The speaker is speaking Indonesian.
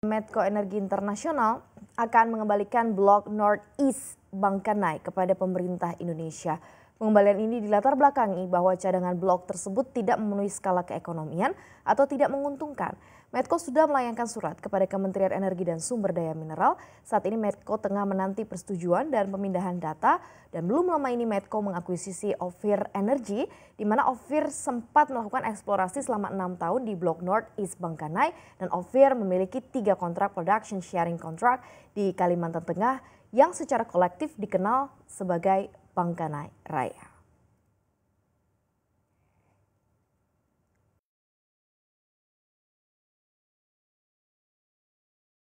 Medco Energi Internasional akan mengembalikan blok Northeast Bangkanai kepada pemerintah Indonesia. Pengembalian ini dilatar belakangi bahwa cadangan blok tersebut tidak memenuhi skala keekonomian atau tidak menguntungkan. Medco sudah melayangkan surat kepada Kementerian Energi dan Sumber Daya Mineral. Saat ini Medco tengah menanti persetujuan dan pemindahan data dan belum lama ini Medco mengakuisisi Ophir Energy di mana Ophir sempat melakukan eksplorasi selama enam tahun di Blok North East Bangkanai dan Ophir memiliki tiga kontrak production sharing contract di Kalimantan Tengah yang secara kolektif dikenal sebagai Bangkanai Raya.